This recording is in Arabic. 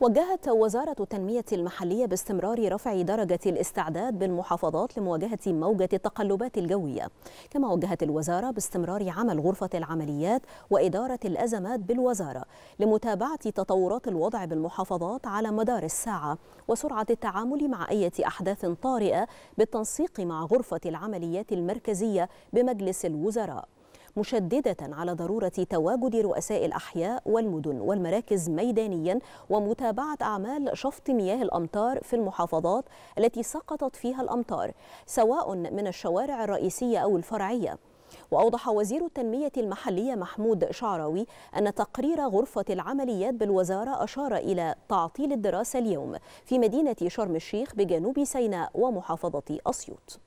وجهت وزارة التنمية المحلية باستمرار رفع درجة الاستعداد بالمحافظات لمواجهة موجة التقلبات الجوية كما وجهت الوزارة باستمرار عمل غرفة العمليات وإدارة الأزمات بالوزارة لمتابعة تطورات الوضع بالمحافظات على مدار الساعة وسرعة التعامل مع أي أحداث طارئة بالتنسيق مع غرفة العمليات المركزية بمجلس الوزراء مشددة على ضرورة تواجد رؤساء الأحياء والمدن والمراكز ميدانيا ومتابعة أعمال شفط مياه الأمطار في المحافظات التي سقطت فيها الأمطار سواء من الشوارع الرئيسية أو الفرعية وأوضح وزير التنمية المحلية محمود شعراوي أن تقرير غرفة العمليات بالوزارة أشار إلى تعطيل الدراسة اليوم في مدينة شرم الشيخ بجنوب سيناء ومحافظة أسيوط